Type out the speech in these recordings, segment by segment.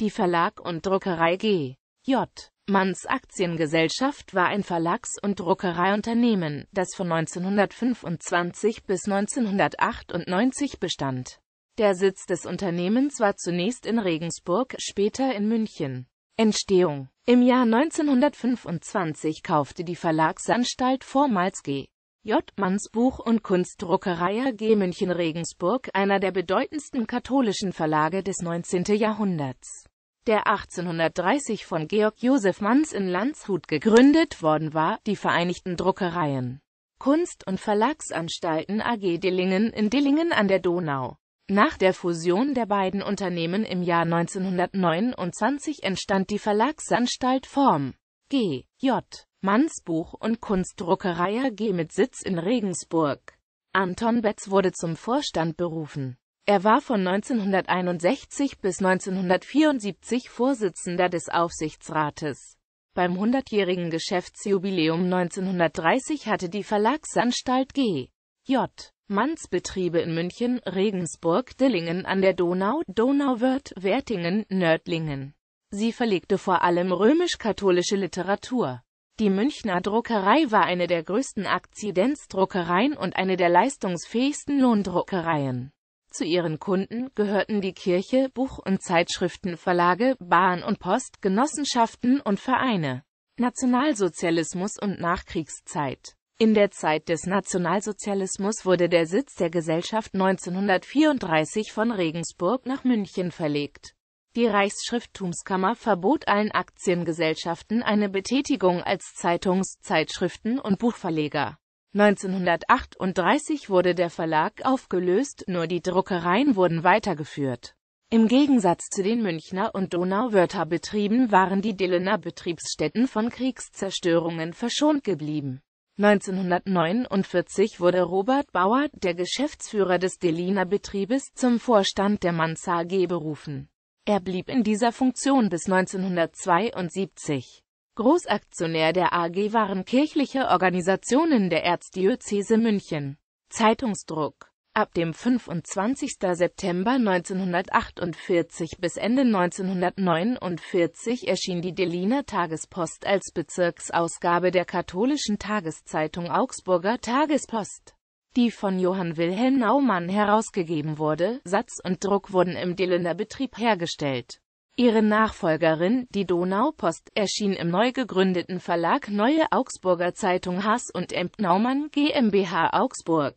Die Verlag und Druckerei G. J. Manns Aktiengesellschaft war ein Verlags- und Druckereiunternehmen, das von 1925 bis 1998 bestand. Der Sitz des Unternehmens war zunächst in Regensburg, später in München. Entstehung Im Jahr 1925 kaufte die Verlagsanstalt vormals G. J. Manns Buch- und Kunstdruckerei AG München-Regensburg, einer der bedeutendsten katholischen Verlage des 19. Jahrhunderts der 1830 von Georg Josef Manns in Landshut gegründet worden war, die Vereinigten Druckereien, Kunst- und Verlagsanstalten AG Dillingen in Dillingen an der Donau. Nach der Fusion der beiden Unternehmen im Jahr 1929 entstand die Verlagsanstalt Form G. J. Manns Buch- und Kunstdruckerei AG mit Sitz in Regensburg. Anton Betz wurde zum Vorstand berufen. Er war von 1961 bis 1974 Vorsitzender des Aufsichtsrates. Beim 100-jährigen Geschäftsjubiläum 1930 hatte die Verlagsanstalt G. J. Manns Betriebe in München, Regensburg, Dillingen an der Donau, Donauwörth, Wertingen, Nördlingen. Sie verlegte vor allem römisch-katholische Literatur. Die Münchner Druckerei war eine der größten Akzidenzdruckereien und eine der leistungsfähigsten Lohndruckereien. Zu ihren Kunden gehörten die Kirche, Buch- und Zeitschriftenverlage, Bahn und Post, Genossenschaften und Vereine. Nationalsozialismus und Nachkriegszeit In der Zeit des Nationalsozialismus wurde der Sitz der Gesellschaft 1934 von Regensburg nach München verlegt. Die Reichsschrifttumskammer verbot allen Aktiengesellschaften eine Betätigung als Zeitungs-, Zeitschriften- und Buchverleger. 1938 wurde der Verlag aufgelöst, nur die Druckereien wurden weitergeführt. Im Gegensatz zu den Münchner und Donauwörterbetrieben waren die Dillener Betriebsstätten von Kriegszerstörungen verschont geblieben. 1949 wurde Robert Bauer, der Geschäftsführer des Deliner Betriebes, zum Vorstand der Manz AG berufen. Er blieb in dieser Funktion bis 1972. Großaktionär der AG waren kirchliche Organisationen der Erzdiözese München. Zeitungsdruck Ab dem 25. September 1948 bis Ende 1949 erschien die Deliner Tagespost als Bezirksausgabe der katholischen Tageszeitung Augsburger Tagespost, die von Johann Wilhelm Naumann herausgegeben wurde. Satz und Druck wurden im Deliner Betrieb hergestellt. Ihre Nachfolgerin, die Donaupost, erschien im neu gegründeten Verlag Neue Augsburger Zeitung Haas und M. Naumann GmbH Augsburg.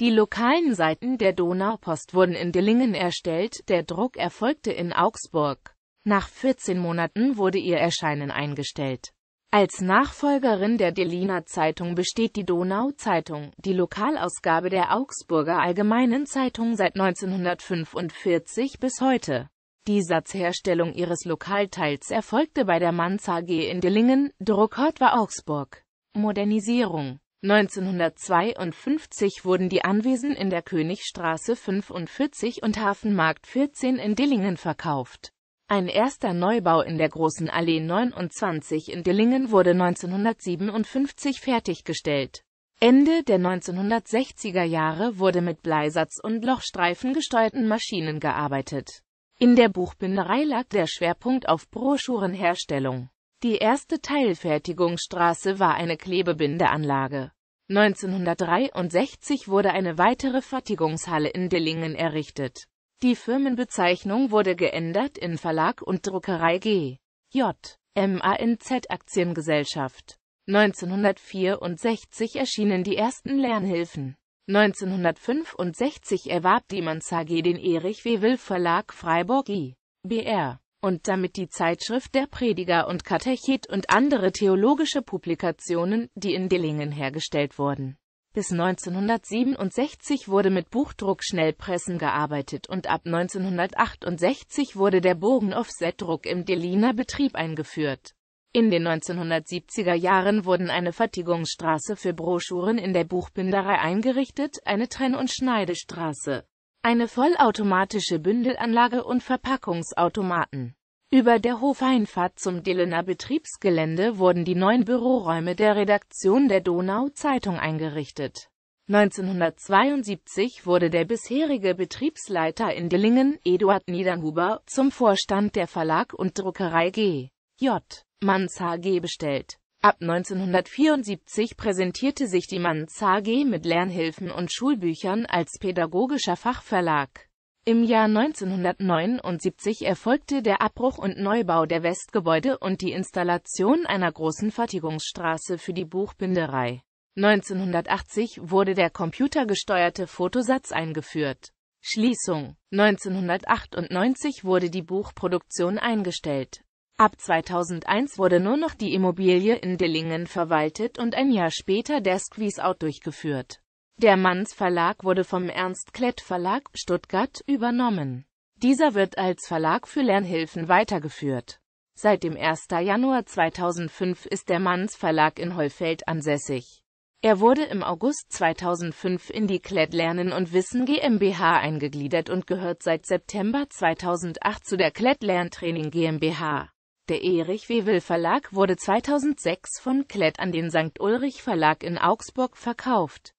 Die lokalen Seiten der Donaupost wurden in Dillingen erstellt, der Druck erfolgte in Augsburg. Nach 14 Monaten wurde ihr Erscheinen eingestellt. Als Nachfolgerin der Dilliner Zeitung besteht die Donau-Zeitung, die Lokalausgabe der Augsburger Allgemeinen Zeitung seit 1945 bis heute. Die Satzherstellung ihres Lokalteils erfolgte bei der Manz AG in Dillingen, Druckort war Augsburg. Modernisierung 1952 wurden die Anwesen in der Königstraße 45 und Hafenmarkt 14 in Dillingen verkauft. Ein erster Neubau in der Großen Allee 29 in Dillingen wurde 1957 fertiggestellt. Ende der 1960er Jahre wurde mit Bleisatz und Lochstreifen gesteuerten Maschinen gearbeitet in der Buchbinderei lag der Schwerpunkt auf Broschürenherstellung. Die erste Teilfertigungsstraße war eine Klebebindeanlage. 1963 wurde eine weitere Fertigungshalle in Dillingen errichtet. Die Firmenbezeichnung wurde geändert in Verlag und Druckerei G. J. MANZ Aktiengesellschaft. 1964 erschienen die ersten Lernhilfen. 1965 erwarb die Manzage den Erich W. Verlag Freiburg I. BR und damit die Zeitschrift Der Prediger und Katechet und andere theologische Publikationen, die in Dillingen hergestellt wurden. Bis 1967 wurde mit Buchdruck-Schnellpressen gearbeitet und ab 1968 wurde der Bogen-Offset-Druck im Dilliner Betrieb eingeführt in den 1970er Jahren wurden eine Fertigungsstraße für Broschüren in der Buchbinderei eingerichtet, eine Trenn- und Schneidestraße, eine vollautomatische Bündelanlage und Verpackungsautomaten. Über der Hofeinfahrt zum Dillener Betriebsgelände wurden die neuen Büroräume der Redaktion der Donau-Zeitung eingerichtet. 1972 wurde der bisherige Betriebsleiter in Dillingen, Eduard Niedernhuber, zum Vorstand der Verlag und Druckerei G. J. Manza AG bestellt. Ab 1974 präsentierte sich die Manza AG mit Lernhilfen und Schulbüchern als pädagogischer Fachverlag. Im Jahr 1979 erfolgte der Abbruch und Neubau der Westgebäude und die Installation einer großen Fertigungsstraße für die Buchbinderei. 1980 wurde der computergesteuerte Fotosatz eingeführt. Schließung 1998 wurde die Buchproduktion eingestellt. Ab 2001 wurde nur noch die Immobilie in Dillingen verwaltet und ein Jahr später der Squeeze-Out durchgeführt. Der Manns Verlag wurde vom Ernst Klett Verlag, Stuttgart, übernommen. Dieser wird als Verlag für Lernhilfen weitergeführt. Seit dem 1. Januar 2005 ist der Manns Verlag in Hollfeld ansässig. Er wurde im August 2005 in die Klett Lernen und Wissen GmbH eingegliedert und gehört seit September 2008 zu der Klett Lerntraining GmbH. Der Erich Wewel Verlag wurde 2006 von Klett an den St. Ulrich Verlag in Augsburg verkauft